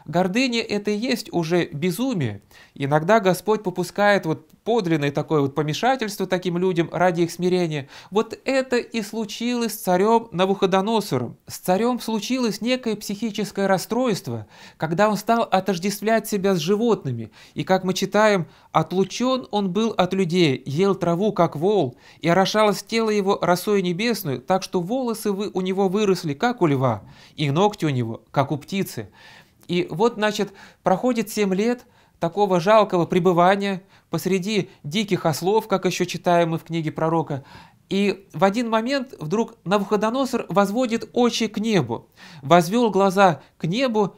Гордыня – это и есть уже безумие. Иногда Господь попускает вот подлинное такое вот помешательство таким людям ради их смирения. Вот это и случилось с царем Навуходоносором. С царем случилось некое психическое расстройство, когда он стал отождествлять себя с животными. И, как мы читаем, «отлучен он был от людей, ел траву, как вол, и орошалось тело его росой небесную, так что волосы вы у него выросли, как у льва, и ногти у него, как у птицы». И вот, значит, проходит 7 лет такого жалкого пребывания посреди диких ослов, как еще читаем мы в книге пророка, и в один момент вдруг Навуходоносор возводит очи к небу, возвел глаза к небу,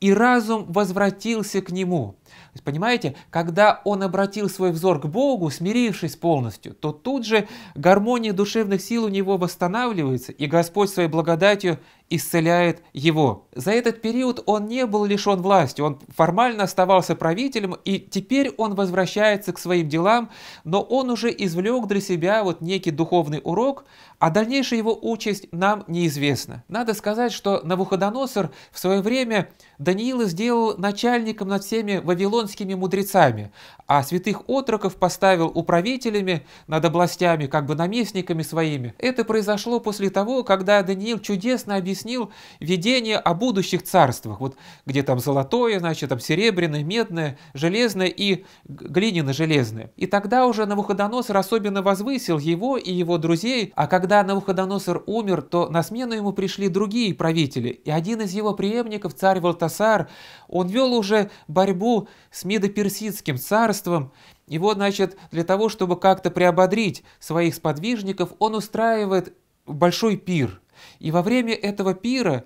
и разум возвратился к нему. понимаете, когда он обратил свой взор к Богу, смирившись полностью, то тут же гармония душевных сил у него восстанавливается, и Господь своей благодатью исцеляет его. За этот период он не был лишен власти, он формально оставался правителем, и теперь он возвращается к своим делам, но он уже извлек для себя вот некий духовный урок, а дальнейшая его участь нам неизвестна. Надо сказать, что Навуходоносор в свое время Даниила сделал начальником над всеми вавилонскими мудрецами, а святых отроков поставил управителями над областями, как бы наместниками своими. Это произошло после того, когда Даниил чудесно объяснил объяснил видение о будущих царствах, вот где там золотое, значит, там серебряное, медное, железное и глиняно-железное. И тогда уже Навуходоносор особенно возвысил его и его друзей, а когда Навуходоносор умер, то на смену ему пришли другие правители, и один из его преемников, царь Валтасар, он вел уже борьбу с Медоперсидским царством, и вот, значит, для того, чтобы как-то приободрить своих сподвижников, он устраивает большой пир. И во время этого пира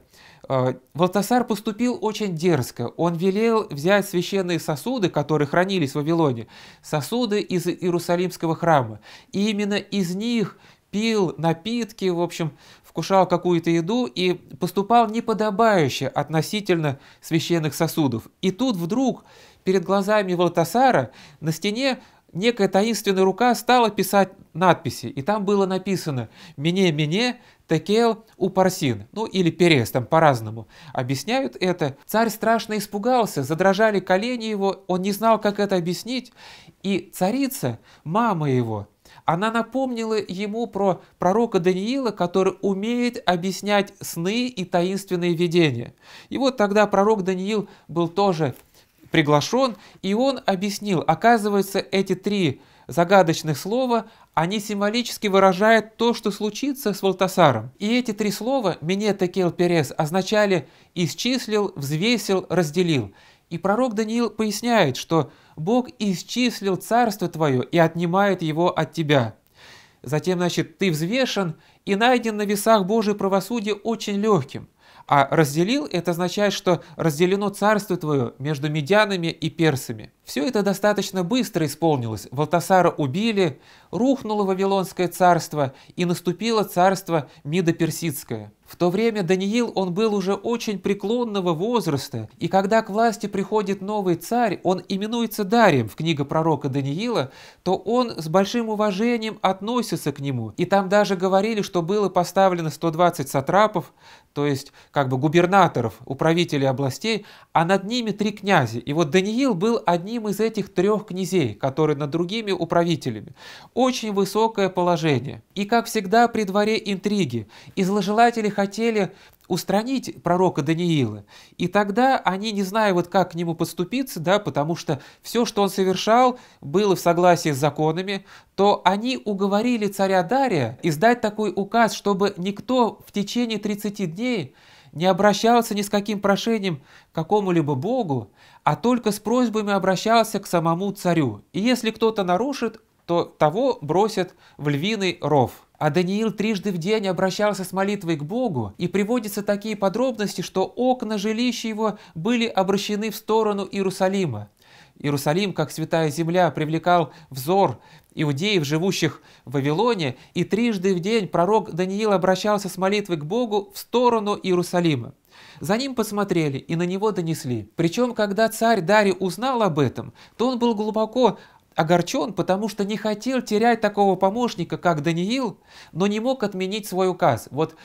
Валтасар э, поступил очень дерзко. Он велел взять священные сосуды, которые хранились в Вавилоне, сосуды из Иерусалимского храма. И именно из них пил напитки, в общем, вкушал какую-то еду и поступал неподобающе относительно священных сосудов. И тут вдруг перед глазами Валтасара на стене некая таинственная рука стала писать надписи, и там было написано «Мене, мене, текел у парсин», ну или «Перес», там по-разному. Объясняют это. Царь страшно испугался, задрожали колени его, он не знал, как это объяснить, и царица, мама его, она напомнила ему про пророка Даниила, который умеет объяснять сны и таинственные видения. И вот тогда пророк Даниил был тоже приглашен, и он объяснил, оказывается, эти три загадочных слова, они символически выражают то, что случится с Валтасаром. И эти три слова «Минета Кел Перес» означали «исчислил», «взвесил», «разделил». И пророк Даниил поясняет, что «Бог исчислил царство твое и отнимает его от тебя». Затем, значит, ты взвешен и найден на весах Божий правосудия очень легким – а разделил – это означает, что разделено царство твое между медянами и персами. Все это достаточно быстро исполнилось. Валтасара убили, рухнуло Вавилонское царство и наступило царство Мидоперсидское. В то время Даниил, он был уже очень преклонного возраста, и когда к власти приходит новый царь, он именуется Дарием в книге пророка Даниила, то он с большим уважением относится к нему. И там даже говорили, что было поставлено 120 сатрапов, то есть как бы губернаторов, управителей областей, а над ними три князя. И вот Даниил был одним из этих трех князей, который над другими управителями. Очень высокое положение. И, как всегда, при дворе интриги. И зложелатели хотели устранить пророка Даниила. И тогда они не знают, как к нему подступиться, да, потому что все, что он совершал, было в согласии с законами, то они уговорили царя Дария издать такой указ, чтобы никто в течение 30 дней не обращался ни с каким прошением к какому-либо богу, а только с просьбами обращался к самому царю. И если кто-то нарушит, то того бросят в львиный ров. А Даниил трижды в день обращался с молитвой к Богу, и приводятся такие подробности, что окна жилища его были обращены в сторону Иерусалима. Иерусалим, как святая земля, привлекал взор иудеев, живущих в Вавилоне, и трижды в день пророк Даниил обращался с молитвой к Богу в сторону Иерусалима. За ним посмотрели и на него донесли. Причем, когда царь Дарий узнал об этом, то он был глубоко огорчен, потому что не хотел терять такого помощника, как Даниил, но не мог отменить свой указ. Вот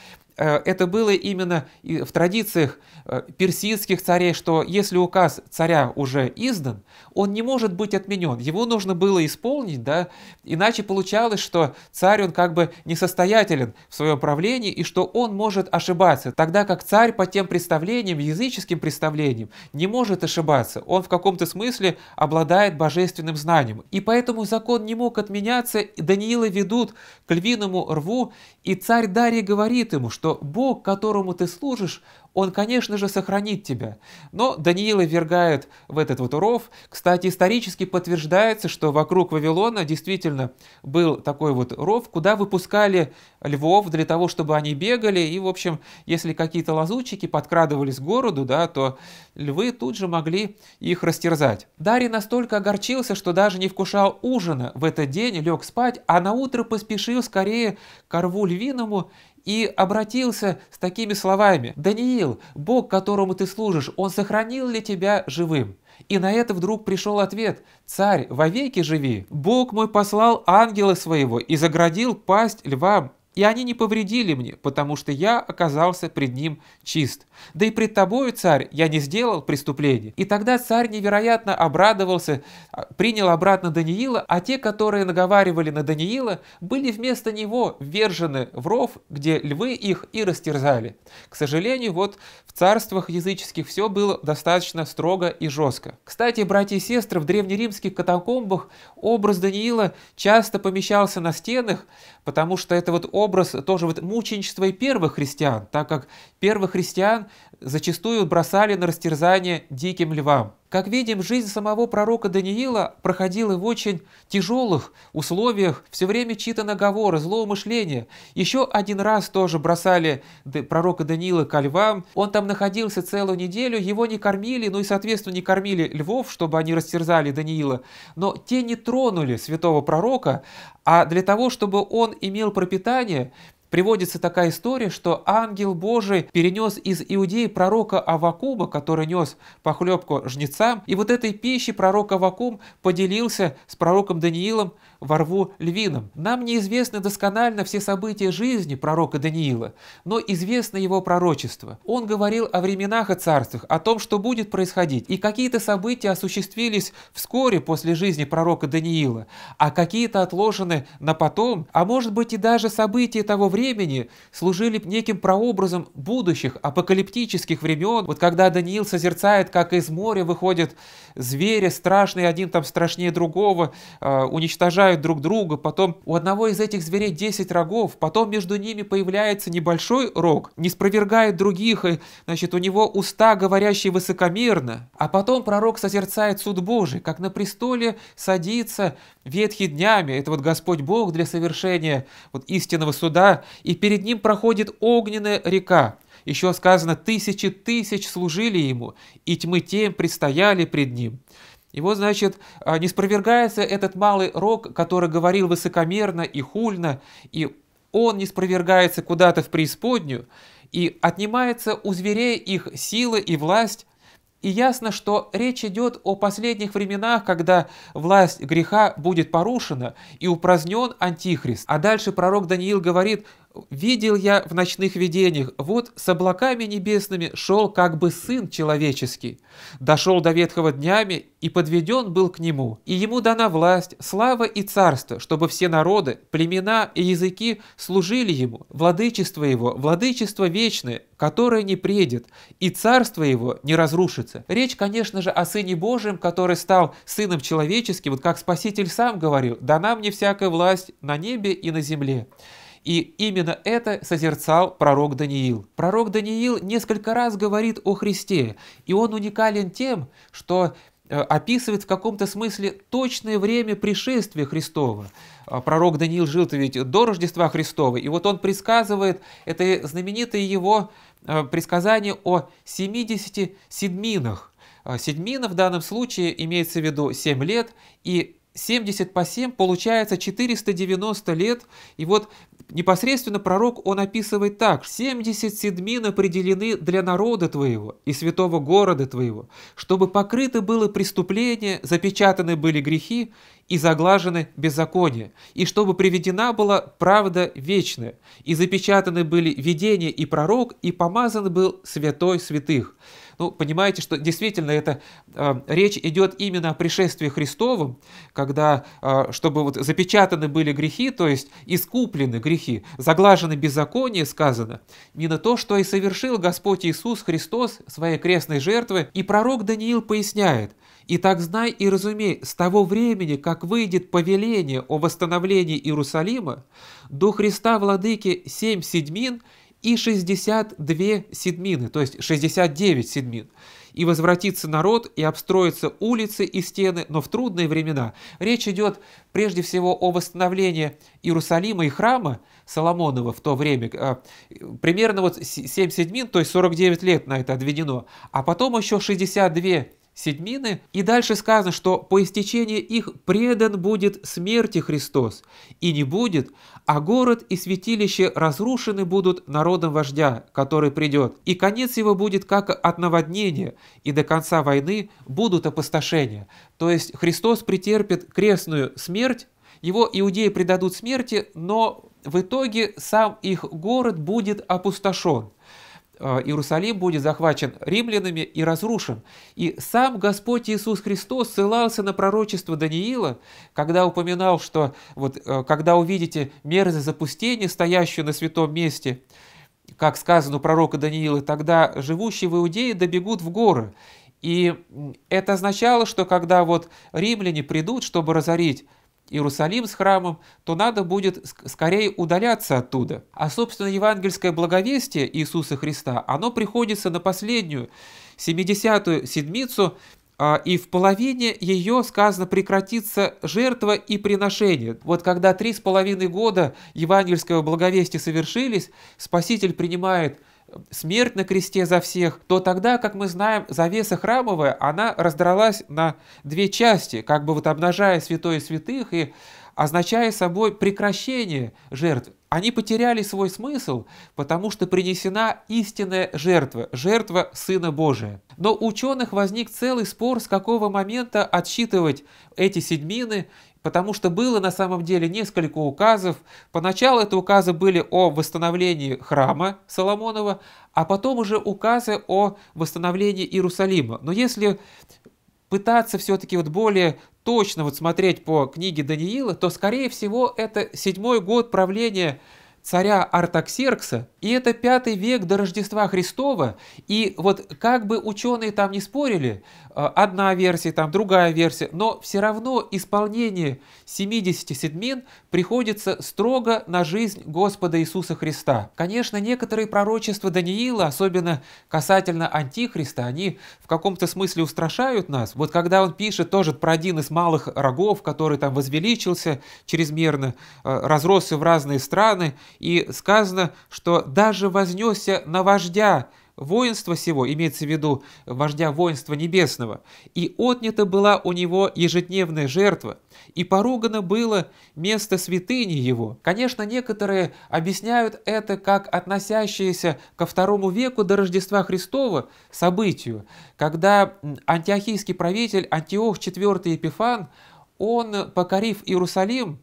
Э, это было именно в традициях э, персидских царей, что если указ царя уже издан, он не может быть отменен, его нужно было исполнить, да, иначе получалось, что царь, он как бы несостоятелен в своем правлении, и что он может ошибаться, тогда как царь по тем представлениям, языческим представлениям, не может ошибаться, он в каком-то смысле обладает божественным знанием, и поэтому закон не мог отменяться, Даниила ведут к львиному рву, и царь Дарий говорит ему, что Бог, которому ты служишь, он, конечно же, сохранит тебя. Но Даниил вергает в этот вот ров. Кстати, исторически подтверждается, что вокруг Вавилона действительно был такой вот ров, куда выпускали львов для того, чтобы они бегали. И, в общем, если какие-то лазутчики подкрадывались к городу, да, то львы тут же могли их растерзать. Дарий настолько огорчился, что даже не вкушал ужина в этот день, лег спать, а на утро поспешил скорее к рву львиному и обратился с такими словами «Даниил, Бог, которому ты служишь, он сохранил ли тебя живым?» И на это вдруг пришел ответ «Царь, вовеки живи! Бог мой послал ангела своего и заградил пасть львам и они не повредили мне, потому что я оказался пред ним чист. Да и пред тобою, царь, я не сделал преступления. И тогда царь невероятно обрадовался, а, принял обратно Даниила, а те, которые наговаривали на Даниила, были вместо него ввержены в ров, где львы их и растерзали. К сожалению, вот в царствах языческих все было достаточно строго и жестко. Кстати, братья и сестры, в древнеримских катакомбах образ Даниила часто помещался на стенах, потому что это вот образ тоже вот мученичества и первых христиан, так как первых христиан зачастую бросали на растерзание диким львам. Как видим, жизнь самого пророка Даниила проходила в очень тяжелых условиях, все время чьи-то наговоры, злоумышления. Еще один раз тоже бросали пророка Даниила ко львам. Он там находился целую неделю, его не кормили, ну и, соответственно, не кормили львов, чтобы они растерзали Даниила. Но те не тронули святого пророка, а для того, чтобы он имел пропитание, приводится такая история, что ангел Божий перенес из Иудеи пророка Авакума, который нес похлебку жнецам, и вот этой пищей пророк Авакум поделился с пророком Даниилом во рву львином. Нам неизвестны досконально все события жизни пророка Даниила, но известно его пророчество. Он говорил о временах и царствах, о том, что будет происходить, и какие-то события осуществились вскоре после жизни пророка Даниила, а какие-то отложены на потом, а может быть и даже события того времени, времени служили неким прообразом будущих апокалиптических времен. Вот когда Даниил созерцает, как из моря выходят звери страшные, один там страшнее другого, э, уничтожают друг друга, потом у одного из этих зверей 10 рогов, потом между ними появляется небольшой рог, не спровергает других, и, значит, у него уста, говорящие высокомерно, а потом пророк созерцает суд Божий, как на престоле садится ветхи днями, это вот Господь Бог для совершения вот истинного суда и перед ним проходит огненная река. Еще сказано, тысячи тысяч служили ему, и тьмы тем предстояли пред ним». И вот значит, а, не спровергается этот малый рок, который говорил высокомерно и хульно, и он не спровергается куда-то в преисподнюю, и отнимается у зверей их сила и власть, и ясно, что речь идет о последних временах, когда власть греха будет порушена и упразднен Антихрист. А дальше пророк Даниил говорит, Видел я в ночных видениях, вот с облаками небесными шел как бы сын человеческий. Дошел до ветхого днями и подведен был к нему. И ему дана власть, слава и царство, чтобы все народы, племена и языки служили ему. Владычество его, владычество вечное, которое не предет, и царство его не разрушится. Речь, конечно же, о Сыне Божьем, который стал Сыном Человеческим, вот как Спаситель сам говорил, дана мне всякая власть на небе и на земле. И именно это созерцал пророк Даниил. Пророк Даниил несколько раз говорит о Христе, и он уникален тем, что э, описывает в каком-то смысле точное время пришествия Христова. А, пророк Даниил жил то ведь до Рождества Христова, и вот он предсказывает это знаменитое его э, предсказание о 70 седминах. А, Седмина в данном случае имеется в виду 7 лет, и 70 по 7 получается 490 лет. И вот непосредственно пророк он описывает так. 70 седмин определены для народа твоего и святого города твоего, чтобы покрыты было преступление, запечатаны были грехи и заглажены беззакония, и чтобы приведена была правда вечная, и запечатаны были видение и пророк, и помазан был святой святых. Ну, понимаете, что действительно это э, речь идет именно о пришествии Христовом, когда, э, чтобы вот запечатаны были грехи, то есть искуплены грехи, заглажены беззаконие, сказано, именно то, что и совершил Господь Иисус Христос своей крестной жертвы. И пророк Даниил поясняет, и так знай и разумей, с того времени, как выйдет повеление о восстановлении Иерусалима, до Христа Владыки семь седьмин – и 62 седмины, то есть 69 седмин. И возвратится народ, и обстроятся улицы и стены, но в трудные времена. Речь идет прежде всего о восстановлении Иерусалима и храма Соломонова в то время. А, примерно вот 7 седмин, то есть 49 лет на это отведено. А потом еще 62 седьмины, и дальше сказано, что по истечении их предан будет смерти Христос, и не будет, а город и святилище разрушены будут народом вождя, который придет, и конец его будет как от наводнения, и до конца войны будут опустошения. То есть Христос претерпит крестную смерть, его иудеи предадут смерти, но в итоге сам их город будет опустошен – Э, Иерусалим будет захвачен римлянами и разрушен. И сам Господь Иисус Христос ссылался на пророчество Даниила, когда упоминал, что вот, э, когда увидите мерзость запустения, стоящую на святом месте, как сказано у пророка Даниила, тогда живущие в Иудее добегут в горы. И это означало, что когда вот римляне придут, чтобы разорить Иерусалим с храмом, то надо будет скорее удаляться оттуда. А, собственно, евангельское благовестие Иисуса Христа, оно приходится на последнюю, 70-ю седмицу, а, и в половине ее сказано прекратится жертва и приношение. Вот когда три с половиной года евангельского благовестия совершились, Спаситель принимает смерть на кресте за всех, то тогда, как мы знаем, завеса храмовая, она раздралась на две части, как бы вот обнажая святое святых и означая собой прекращение жертв. Они потеряли свой смысл, потому что принесена истинная жертва, жертва Сына Божия. Но у ученых возник целый спор, с какого момента отсчитывать эти седьмины Потому что было на самом деле несколько указов. Поначалу это указы были о восстановлении храма Соломонова, а потом уже указы о восстановлении Иерусалима. Но если пытаться все-таки вот более точно вот смотреть по книге Даниила, то, скорее всего, это седьмой год правления царя Артаксеркса, и это пятый век до Рождества Христова, и вот как бы ученые там не спорили, э, одна версия, там другая версия, но все равно исполнение 70 седмин приходится строго на жизнь Господа Иисуса Христа. Конечно, некоторые пророчества Даниила, особенно касательно Антихриста, они в каком-то смысле устрашают нас. Вот когда он пишет тоже про один из малых рогов, который там возвеличился чрезмерно, э, разросся в разные страны, и сказано, что даже вознесся на вождя воинства сего, имеется в виду вождя воинства небесного, и отнята была у него ежедневная жертва, и поругано было место святыни его. Конечно, некоторые объясняют это как относящееся ко второму веку до Рождества Христова событию, когда антиохийский правитель Антиох IV Епифан, он, покорив Иерусалим,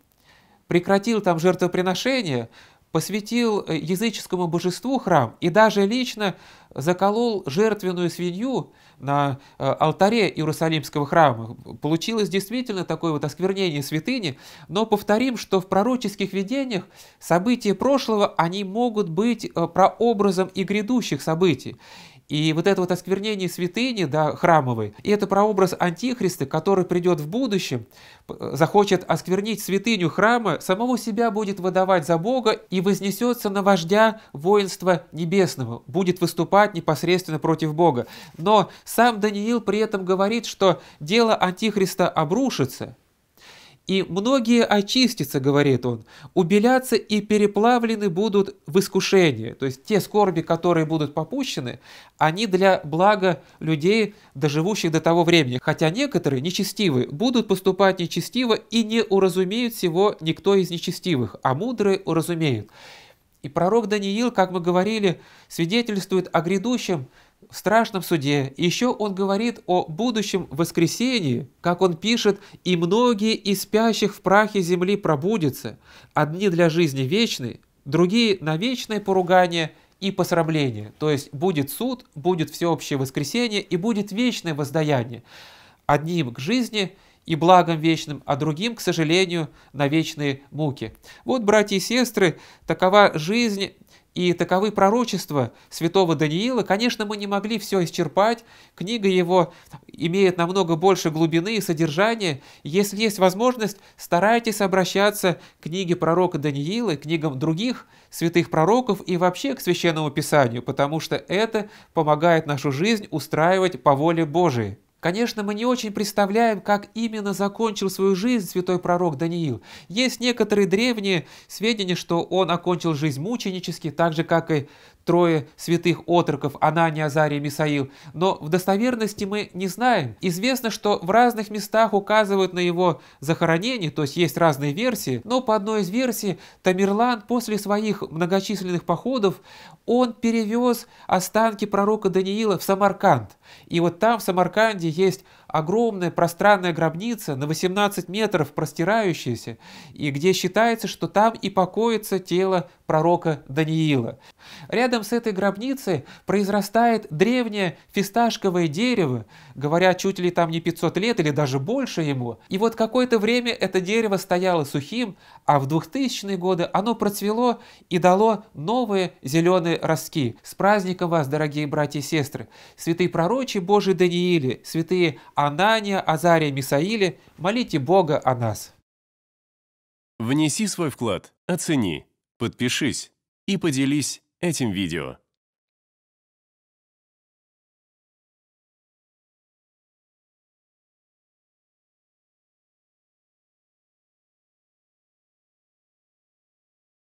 прекратил там жертвоприношение, посвятил э, языческому божеству храм и даже лично заколол жертвенную свинью на э, алтаре Иерусалимского храма. Получилось действительно такое вот осквернение святыни, но повторим, что в пророческих видениях события прошлого, они могут быть э, прообразом и грядущих событий. И вот это вот осквернение святыни, да, храмовой, и это прообраз антихриста, который придет в будущем, э, захочет осквернить святыню храма, самого себя будет выдавать за Бога и вознесется на вождя воинства небесного, будет выступать непосредственно против Бога. Но сам Даниил при этом говорит, что дело антихриста обрушится, и многие очистятся, говорит он, убелятся и переплавлены будут в искушение. То есть те скорби, которые будут попущены, они для блага людей, доживущих до того времени. Хотя некоторые, нечестивые, будут поступать нечестиво и не уразумеют всего никто из нечестивых, а мудрые уразумеют. И пророк Даниил, как мы говорили, свидетельствует о грядущем в страшном суде. Еще он говорит о будущем воскресении, как он пишет, «И многие из спящих в прахе земли пробудятся, одни для жизни вечной, другие на вечное поругание и посрамление. То есть будет суд, будет всеобщее воскресение и будет вечное воздаяние. Одним к жизни и благом вечным, а другим, к сожалению, на вечные муки. Вот, братья и сестры, такова жизнь и таковы пророчества святого Даниила. Конечно, мы не могли все исчерпать. Книга его имеет намного больше глубины и содержания. Если есть возможность, старайтесь обращаться к книге пророка Даниила, к книгам других святых пророков и вообще к Священному Писанию, потому что это помогает нашу жизнь устраивать по воле Божией. Конечно, мы не очень представляем, как именно закончил свою жизнь святой пророк Даниил. Есть некоторые древние сведения, что он окончил жизнь мученически, так же, как и трое святых отроков Анания, Азария и Мисаил, но в достоверности мы не знаем. Известно, что в разных местах указывают на его захоронение, то есть есть разные версии, но по одной из версий Тамерлан после своих многочисленных походов он перевез останки пророка Даниила в Самарканд. И вот там, в Самарканде, есть огромная пространная гробница на 18 метров простирающаяся, и где считается, что там и покоится тело пророка Даниила. Рядом с этой гробницей произрастает древнее фисташковое дерево, говорят, чуть ли там не 500 лет или даже больше ему. И вот какое-то время это дерево стояло сухим, а в 2000-е годы оно процвело и дало новые зеленые ростки. С праздником вас, дорогие братья и сестры! Святые пророчи Божий Даниили, святые Анания, Азария, Мисаиле, молите Бога о нас. Внеси свой вклад, оцени, подпишись и поделись этим видео.